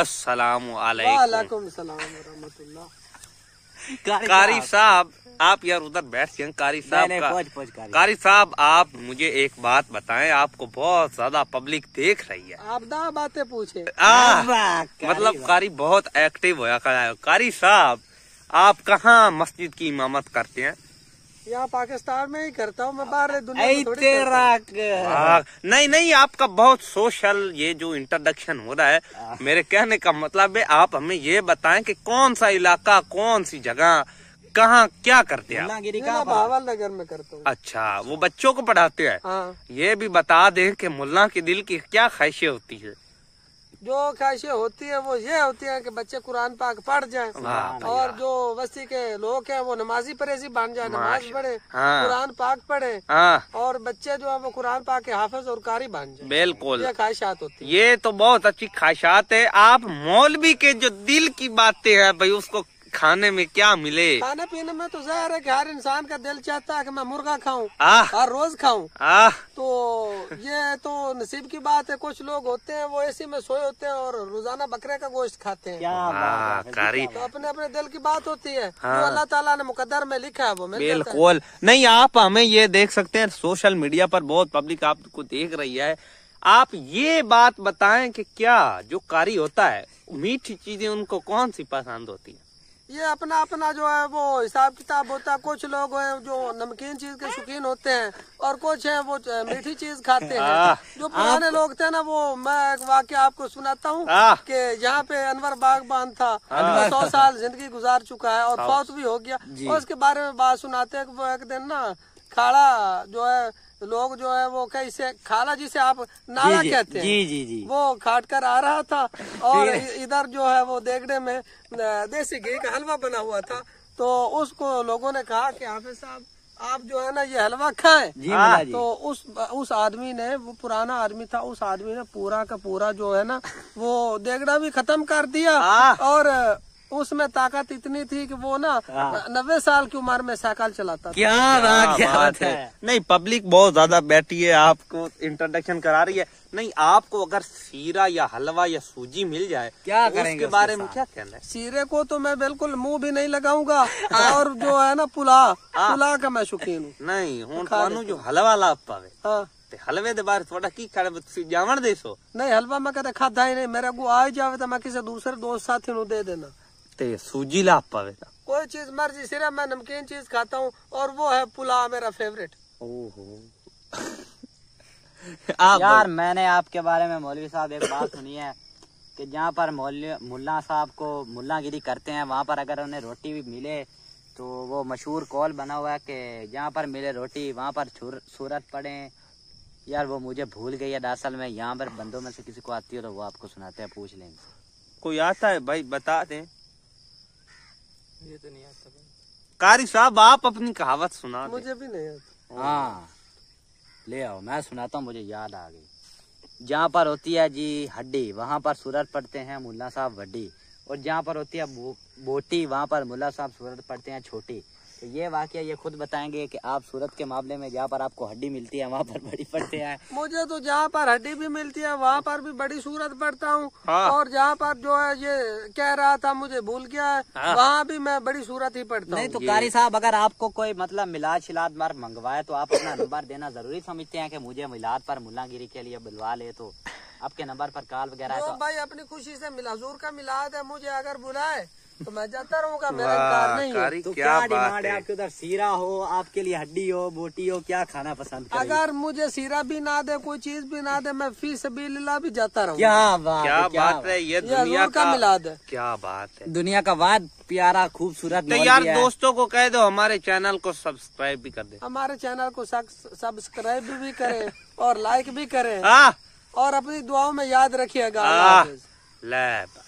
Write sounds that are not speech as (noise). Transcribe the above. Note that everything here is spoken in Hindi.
अस्सलाम वालेकुम कारी साहब आप यार उधर बैठ जाए कारी साहब का कारी साहब आप मुझे एक बात बताएं आपको बहुत ज्यादा पब्लिक देख रही है आप दा बातें पूछे आ, हाँ, कारी मतलब कारी बहुत एक्टिव होया खड़ा है कारी साहब आप कहाँ मस्जिद की इमामत करते हैं यहाँ पाकिस्तान में ही करता हूँ मैं बाहर दुनिया हाँ, नहीं नहीं आपका बहुत सोशल ये जो इंट्रोडक्शन हो रहा है हाँ। मेरे कहने का मतलब है आप हमें ये बताएं कि कौन सा इलाका कौन सी जगह कहाँ क्या करते हैं बावल नगर में करते हैं अच्छा वो बच्चों को पढ़ाते हैं हाँ। ये भी बता दें कि मुल्ला के दिल की क्या ख्वाहिशें होती है जो ख्वाहिशें होती है वो ये होती है कि बच्चे कुरान पाक पढ़ जाए और जो बस्ती के लोग हैं वो नमाजी परेजी बन जाए नमाज पढ़े हाँ। कुरान पाक पढ़े हाँ। और बच्चे जो है वो कुरान पाक के हाफिज और कारी बन जाए बिल्कुल ये ख्वाहिशात होती है ये तो बहुत अच्छी ख्वाहिशात है आप मौलवी के जो दिल की बातें है भाई उसको खाने में क्या मिले खाने पीने में तो जहर है हर इंसान का दिल चाहता है कि मैं मुर्गा खाऊं हर रोज खाऊं तो ये तो नसीब की बात है कुछ लोग होते हैं वो ऐसे में सोए होते हैं और रोजाना बकरे का गोश्त खाते हैं क्या आ, कारी तो अपने अपने दिल की बात होती है तो अल्लाह ताला ने मुकदर में लिखा है वो बिल्कुल नहीं आप हमें ये देख सकते हैं सोशल मीडिया पर बहुत पब्लिक आपको देख रही है आप ये बात बताएं कि क्या जो कारी होता है मीठी चीजें उनको कौन सी पसंद होती है ये अपना अपना जो है वो हिसाब किताब होता है कुछ लोग है जो नमकीन चीज के शौकीन होते हैं और कुछ है वो मीठी चीज खाते हैं हाँ। जो पुराने लोग थे ना वो मैं एक वाक्य आपको सुनाता हूँ हाँ। कि यहाँ पे अनवर बागबान था तो सौ साल जिंदगी गुजार चुका है और फौत भी हो गया और उसके बारे में बात सुनाते हैं एक दिन ना खाड़ा जो है तो लोग जो है वो कैसे खाला जी से आप नाला जी, कहते हैं जी जी जी वो खाट कर आ रहा था और इधर जो है वो देखने में देसी घी का हलवा बना हुआ था तो उसको लोगों ने कहा कि हाफिज साहब आप जो है ना ये हलवा खाएं जी आ, तो उस उस आदमी ने वो पुराना आदमी था उस आदमी ने पूरा का पूरा जो है ना वो देगड़ा भी खत्म कर दिया हाँ। और उसमें ताकत इतनी थी कि वो ना हाँ। नब्बे साल की उम्र में साइकिल चलाता था। क्या बात क्या बात है नहीं पब्लिक बहुत ज्यादा बैठी है आपको इंट्रोडक्शन करा रही है नहीं आपको अगर सीरा या हलवा या सूजी मिल जाए क्या तो करेंगे उसके बारे में क्या कहना है सीरे को तो मैं बिल्कुल मुंह भी नहीं लगाऊंगा और जो है ना पुला हाँ। पुला का मैं शौकीन हूँ नहीं हूँ तो जो हलवा ला पावे हाँ। हलवे दे बारे थोड़ा की जावन दे सो नहीं हलवा मैं कहते खादा ही नहीं मेरे को आ जावे तो मैं किसी दूसरे दोस्त साथी नु दे देना सूजी लाभ पावे कोई चीज मर्जी सिर्फ मैं नमकीन चीज खाता हूँ और वो है पुलाव मेरा फेवरेट ओहो (laughs) आप यार मैंने आपके बारे में मौलवी साहब एक बात सुनी है कि जहाँ पर मुल्ला साहब को गिरी करते हैं वहाँ पर अगर उन्हें रोटी भी मिले तो वो मशहूर कॉल बना हुआ है कि जहाँ पर मिले रोटी वहाँ पर सूरत पड़े यार वो मुझे भूल गई है दरअसल में यहाँ पर बंदों में से किसी को आती हो तो वो आपको सुनाते हैं पूछ लेंगे कोई आता है भाई बता दे ये तो नहीं आता कारी साहब आप अपनी कहावत सुना मुझे भी नहीं आता हाँ ले आओ मैं सुनाता हूँ मुझे याद आ गई जहाँ पर होती है जी हड्डी वहाँ पर सूरत पढ़ते हैं मुल्ला साहब वड्डी और जहाँ पर होती है बो, बोटी वहाँ पर मुल्ला साहब सूरत पढ़ते हैं छोटी तो ये वाक्य ये खुद बताएंगे कि आप सूरत के मामले में जहाँ पर आपको हड्डी मिलती है वहाँ पर बड़ी पड़ते हैं मुझे तो जहाँ पर हड्डी भी मिलती है वहाँ पर भी बड़ी सूरत पड़ता हूँ हाँ। और जहाँ पर जो है ये कह रहा था मुझे भूल गया है हाँ। वहाँ भी मैं बड़ी सूरत ही पड़ता नहीं तो कारी साहब अगर आपको कोई मतलब मिलाद शिलाद मार मंगवाए तो आप अपना (laughs) नंबर देना जरूरी समझते हैं की मुझे मिलाद पर मुलागिरी के लिए बुलवा ले तो आपके नंबर पर कॉल वगैरह तो- भाई अपनी खुशी से मिलाजूर का मिलाद है मुझे अगर बुलाए तो मैं जाता रहूँगा मेरा नहीं है तो क्या, डिमांड है आपके उधर सीरा हो आपके लिए हड्डी हो बोटी हो क्या खाना पसंद करें? अगर मुझे सीरा भी ना दे कोई चीज भी ना दे मैं फीस भी लीला भी जाता रहूँ क्या बात क्या बात है ये दुनिया का मिला दे क्या बात है दुनिया का वाद प्यारा खूबसूरत तो यार दोस्तों को कह दो हमारे चैनल को सब्सक्राइब भी कर दे हमारे चैनल को सब्सक्राइब भी करे और लाइक भी करे हाँ। और अपनी दुआओं में याद रखिएगा